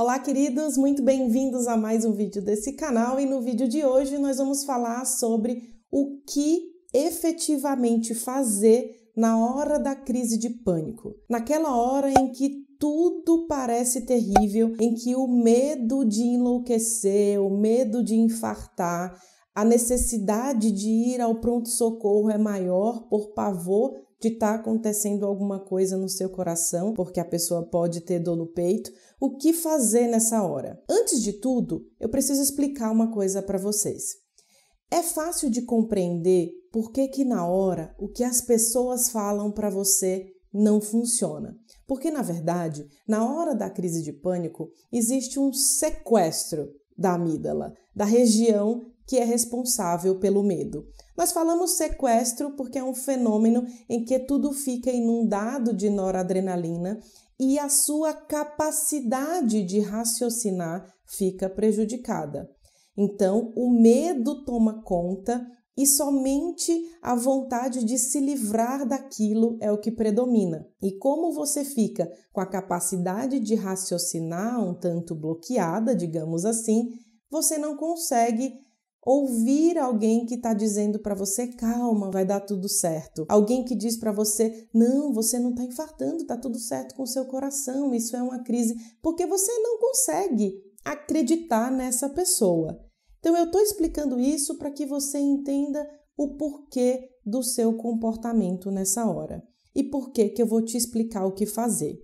Olá, queridos, muito bem-vindos a mais um vídeo desse canal e no vídeo de hoje nós vamos falar sobre o que efetivamente fazer na hora da crise de pânico, naquela hora em que tudo parece terrível, em que o medo de enlouquecer, o medo de infartar, a necessidade de ir ao pronto-socorro é maior por pavor de estar tá acontecendo alguma coisa no seu coração, porque a pessoa pode ter dor no peito. O que fazer nessa hora? Antes de tudo, eu preciso explicar uma coisa para vocês. É fácil de compreender por que, que na hora o que as pessoas falam para você não funciona. Porque, na verdade, na hora da crise de pânico, existe um sequestro da amígdala, da região que é responsável pelo medo. Nós falamos sequestro porque é um fenômeno em que tudo fica inundado de noradrenalina e a sua capacidade de raciocinar fica prejudicada. Então, o medo toma conta e somente a vontade de se livrar daquilo é o que predomina. E como você fica com a capacidade de raciocinar um tanto bloqueada, digamos assim, você não consegue ouvir alguém que está dizendo para você calma, vai dar tudo certo. Alguém que diz para você não, você não está infartando, está tudo certo com o seu coração, isso é uma crise, porque você não consegue acreditar nessa pessoa. Então, eu estou explicando isso para que você entenda o porquê do seu comportamento nessa hora. E por que que eu vou te explicar o que fazer?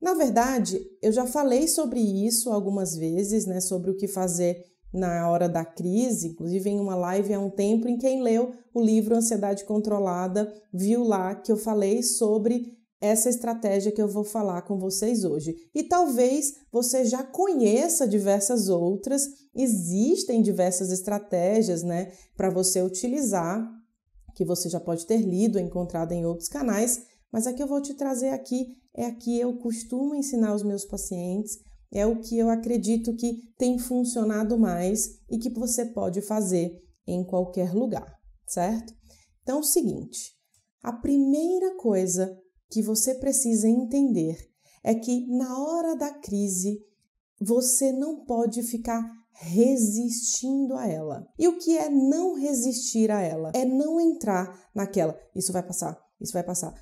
Na verdade, eu já falei sobre isso algumas vezes, né, sobre o que fazer na hora da crise, inclusive em uma live há um tempo em quem leu o livro Ansiedade Controlada, viu lá que eu falei sobre essa estratégia que eu vou falar com vocês hoje. E talvez você já conheça diversas outras Existem diversas estratégias, né, para você utilizar, que você já pode ter lido, encontrado em outros canais, mas a que eu vou te trazer aqui é a que eu costumo ensinar aos meus pacientes, é o que eu acredito que tem funcionado mais e que você pode fazer em qualquer lugar, certo? Então, é o seguinte: a primeira coisa que você precisa entender é que na hora da crise você não pode ficar resistindo a ela. E o que é não resistir a ela? É não entrar naquela, isso vai passar, isso vai passar.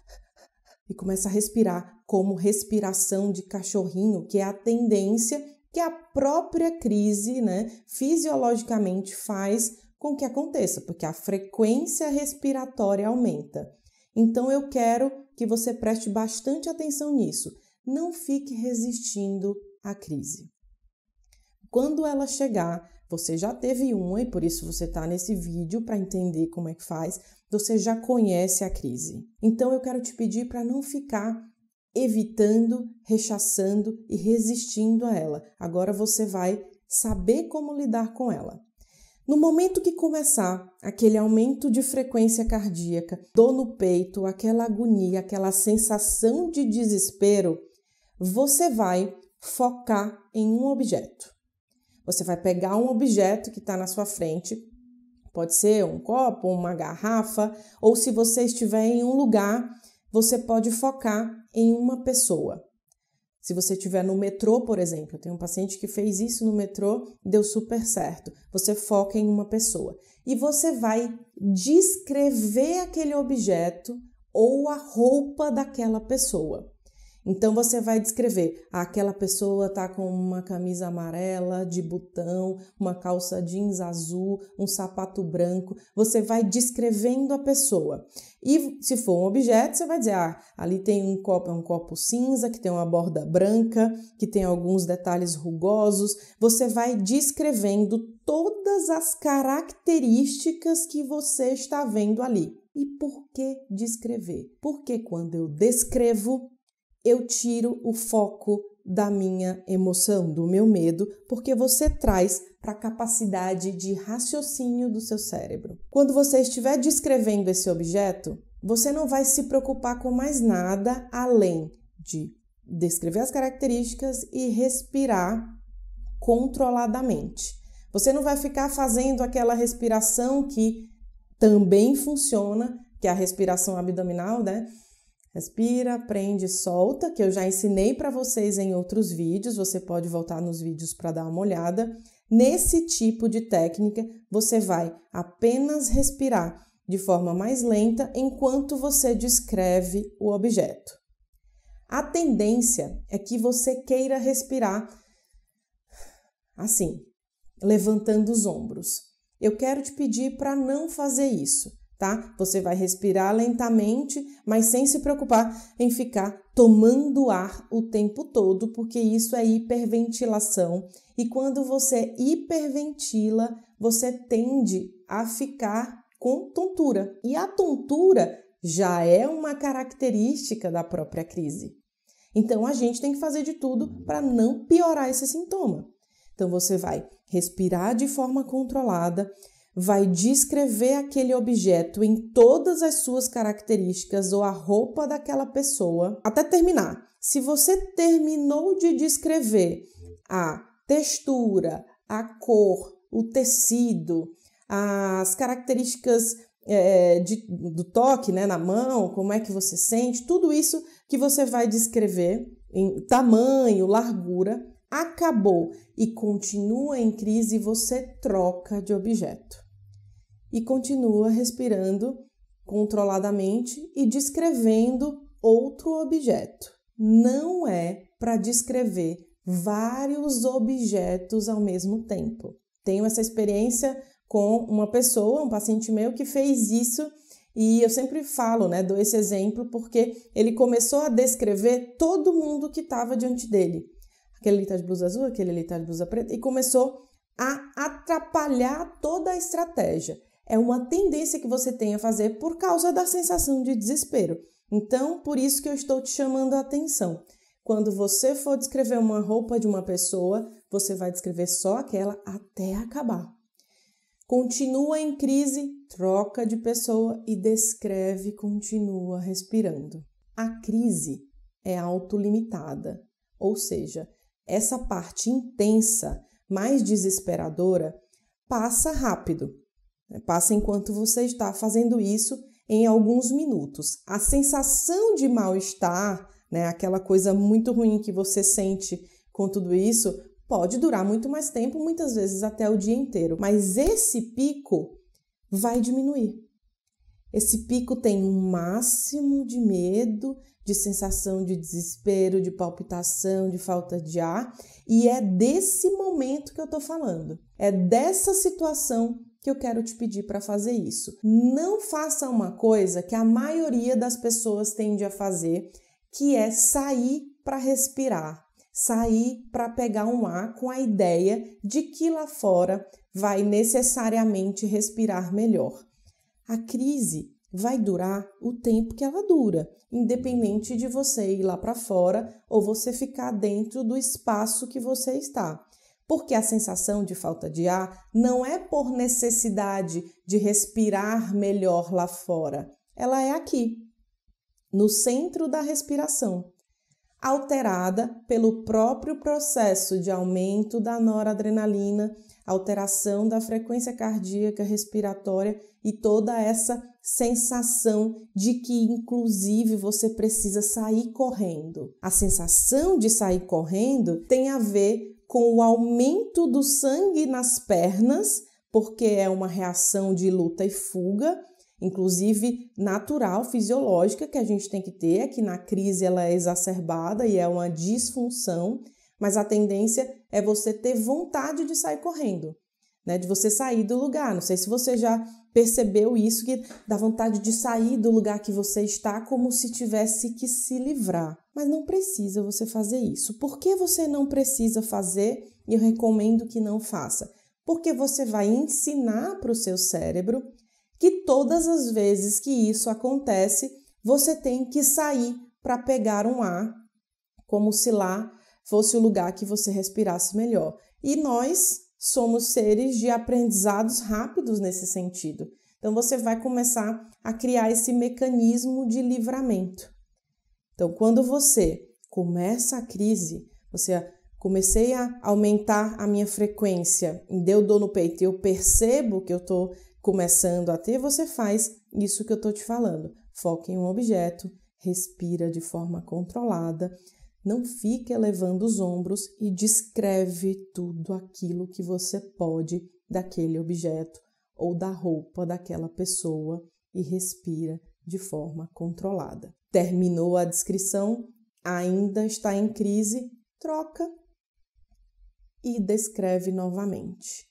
E começa a respirar como respiração de cachorrinho, que é a tendência que a própria crise, né, fisiologicamente faz com que aconteça, porque a frequência respiratória aumenta. Então eu quero que você preste bastante atenção nisso. Não fique resistindo à crise. Quando ela chegar, você já teve uma e por isso você está nesse vídeo para entender como é que faz, você já conhece a crise. Então eu quero te pedir para não ficar evitando, rechaçando e resistindo a ela. Agora você vai saber como lidar com ela. No momento que começar aquele aumento de frequência cardíaca, dor no peito, aquela agonia, aquela sensação de desespero, você vai focar em um objeto. Você vai pegar um objeto que está na sua frente, pode ser um copo, uma garrafa, ou se você estiver em um lugar, você pode focar em uma pessoa. Se você estiver no metrô, por exemplo, eu tenho um paciente que fez isso no metrô, deu super certo. Você foca em uma pessoa e você vai descrever aquele objeto ou a roupa daquela pessoa. Então você vai descrever: ah, aquela pessoa tá com uma camisa amarela de botão, uma calça jeans azul, um sapato branco. Você vai descrevendo a pessoa. E se for um objeto, você vai dizer: ah, ali tem um copo, é um copo cinza que tem uma borda branca, que tem alguns detalhes rugosos. Você vai descrevendo todas as características que você está vendo ali. E por que descrever? Porque quando eu descrevo, eu tiro o foco da minha emoção, do meu medo, porque você traz para a capacidade de raciocínio do seu cérebro. Quando você estiver descrevendo esse objeto, você não vai se preocupar com mais nada além de descrever as características e respirar controladamente. Você não vai ficar fazendo aquela respiração que também funciona, que é a respiração abdominal, né? Respira, aprende, solta, que eu já ensinei para vocês em outros vídeos, você pode voltar nos vídeos para dar uma olhada. Nesse tipo de técnica, você vai apenas respirar de forma mais lenta enquanto você descreve o objeto. A tendência é que você queira respirar assim, levantando os ombros. Eu quero te pedir para não fazer isso tá? Você vai respirar lentamente, mas sem se preocupar em ficar tomando ar o tempo todo, porque isso é hiperventilação. E quando você hiperventila, você tende a ficar com tontura. E a tontura já é uma característica da própria crise. Então a gente tem que fazer de tudo para não piorar esse sintoma. Então você vai respirar de forma controlada, vai descrever aquele objeto em todas as suas características ou a roupa daquela pessoa até terminar. Se você terminou de descrever a textura, a cor, o tecido, as características é, de, do toque né, na mão, como é que você sente, tudo isso que você vai descrever em tamanho, largura, acabou e continua em crise, você troca de objeto e continua respirando controladamente e descrevendo outro objeto. Não é para descrever vários objetos ao mesmo tempo. Tenho essa experiência com uma pessoa, um paciente meu, que fez isso. E eu sempre falo, né, dou esse exemplo porque ele começou a descrever todo mundo que estava diante dele. Aquele ali tá de blusa azul, aquele ali tá de blusa preta, e começou a atrapalhar toda a estratégia é uma tendência que você tem a fazer por causa da sensação de desespero. Então, por isso que eu estou te chamando a atenção. Quando você for descrever uma roupa de uma pessoa, você vai descrever só aquela até acabar. Continua em crise, troca de pessoa e descreve, continua respirando. A crise é autolimitada, ou seja, essa parte intensa, mais desesperadora, passa rápido. É, passa enquanto você está fazendo isso em alguns minutos. A sensação de mal-estar, né, aquela coisa muito ruim que você sente com tudo isso, pode durar muito mais tempo, muitas vezes até o dia inteiro. Mas esse pico vai diminuir. Esse pico tem um máximo de medo, de sensação de desespero, de palpitação, de falta de ar, e é desse momento que eu estou falando. É dessa situação que eu quero te pedir para fazer isso. Não faça uma coisa que a maioria das pessoas tende a fazer, que é sair para respirar, sair para pegar um ar com a ideia de que lá fora vai necessariamente respirar melhor. A crise vai durar o tempo que ela dura, independente de você ir lá para fora ou você ficar dentro do espaço que você está. Porque a sensação de falta de ar não é por necessidade de respirar melhor lá fora, ela é aqui, no centro da respiração, alterada pelo próprio processo de aumento da noradrenalina, alteração da frequência cardíaca respiratória e toda essa sensação de que, inclusive, você precisa sair correndo. A sensação de sair correndo tem a ver com o aumento do sangue nas pernas, porque é uma reação de luta e fuga, inclusive natural, fisiológica, que a gente tem que ter, é que na crise ela é exacerbada e é uma disfunção, mas a tendência é você ter vontade de sair correndo né? De você sair do lugar. Não sei se você já percebeu isso, que dá vontade de sair do lugar que você está como se tivesse que se livrar. Mas não precisa você fazer isso. Por que você não precisa fazer? E eu recomendo que não faça. Porque você vai ensinar para o seu cérebro que todas as vezes que isso acontece, você tem que sair para pegar um ar, como se lá fosse o lugar que você respirasse melhor. E nós, somos seres de aprendizados rápidos nesse sentido. Então você vai começar a criar esse mecanismo de livramento. Então, quando você começa a crise, você comecei a aumentar a minha frequência, deu dor no peito, eu percebo que eu estou começando a ter, você faz isso que eu estou te falando. Foca em um objeto, respira de forma controlada, não fique elevando os ombros e descreve tudo aquilo que você pode daquele objeto ou da roupa daquela pessoa e respira de forma controlada. Terminou a descrição? Ainda está em crise? Troca e descreve novamente.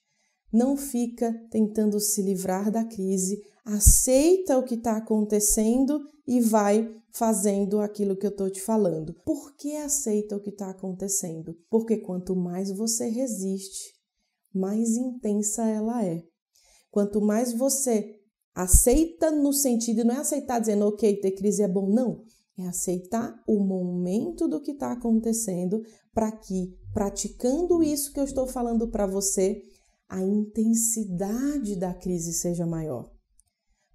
Não fica tentando se livrar da crise aceita o que está acontecendo e vai fazendo aquilo que eu estou te falando. Por que aceita o que está acontecendo? Porque quanto mais você resiste, mais intensa ela é. Quanto mais você aceita no sentido, não é aceitar dizendo, ok, ter crise é bom, não. É aceitar o momento do que está acontecendo para que, praticando isso que eu estou falando para você, a intensidade da crise seja maior.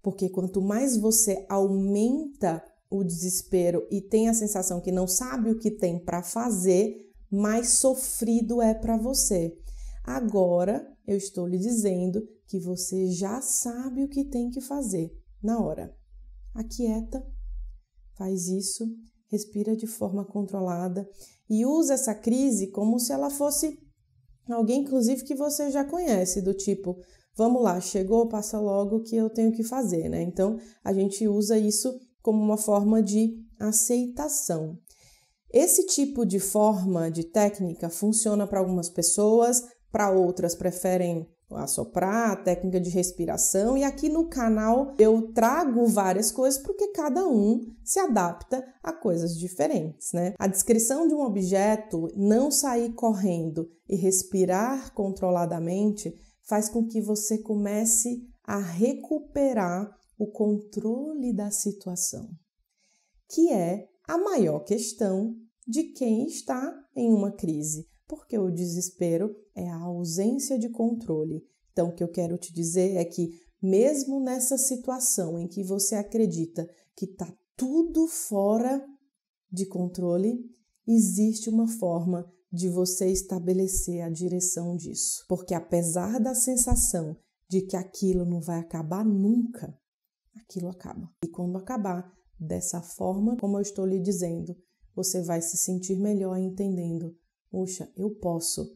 Porque quanto mais você aumenta o desespero e tem a sensação que não sabe o que tem para fazer, mais sofrido é para você. Agora eu estou lhe dizendo que você já sabe o que tem que fazer na hora. Aquieta, faz isso, respira de forma controlada e usa essa crise como se ela fosse alguém, inclusive, que você já conhece, do tipo: vamos lá, chegou, passa logo que eu tenho que fazer, né? Então a gente usa isso como uma forma de aceitação. Esse tipo de forma de técnica funciona para algumas pessoas, para outras preferem assoprar, a técnica de respiração, e aqui no canal eu trago várias coisas porque cada um se adapta a coisas diferentes, né? A descrição de um objeto, não sair correndo e respirar controladamente faz com que você comece a recuperar o controle da situação, que é a maior questão de quem está em uma crise, porque o desespero é a ausência de controle. Então, o que eu quero te dizer é que, mesmo nessa situação em que você acredita que está tudo fora de controle, existe uma forma de você estabelecer a direção disso. Porque apesar da sensação de que aquilo não vai acabar nunca, aquilo acaba. E quando acabar, dessa forma como eu estou lhe dizendo, você vai se sentir melhor entendendo: puxa, eu posso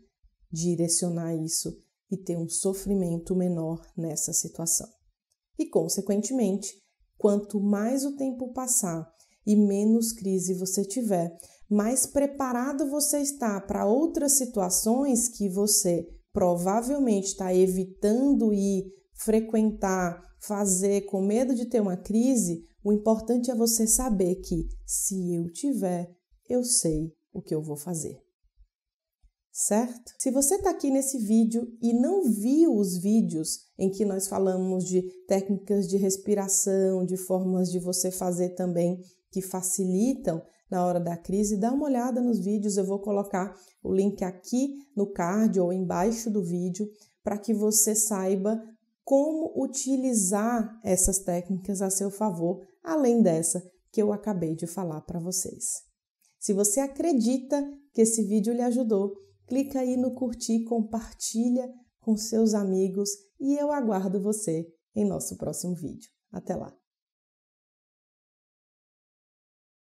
direcionar isso e ter um sofrimento menor nessa situação. E, consequentemente, quanto mais o tempo passar e menos crise você tiver, mais preparado você está para outras situações que você provavelmente está evitando ir frequentar, fazer com medo de ter uma crise, o importante é você saber que se eu tiver, eu sei o que eu vou fazer. Certo? Se você está aqui nesse vídeo e não viu os vídeos em que nós falamos de técnicas de respiração, de formas de você fazer também que facilitam na hora da crise, dá uma olhada nos vídeos. Eu vou colocar o link aqui no card ou embaixo do vídeo para que você saiba como utilizar essas técnicas a seu favor, além dessa que eu acabei de falar para vocês. Se você acredita que esse vídeo lhe ajudou, clica aí no curtir, compartilha com seus amigos e eu aguardo você em nosso próximo vídeo. Até lá!